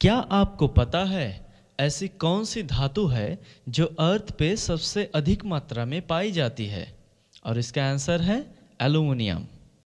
क्या आपको पता है ऐसी कौन सी धातु है जो अर्थ पे सबसे अधिक मात्रा में पाई जाती है और इसका आंसर है एलुमिनियम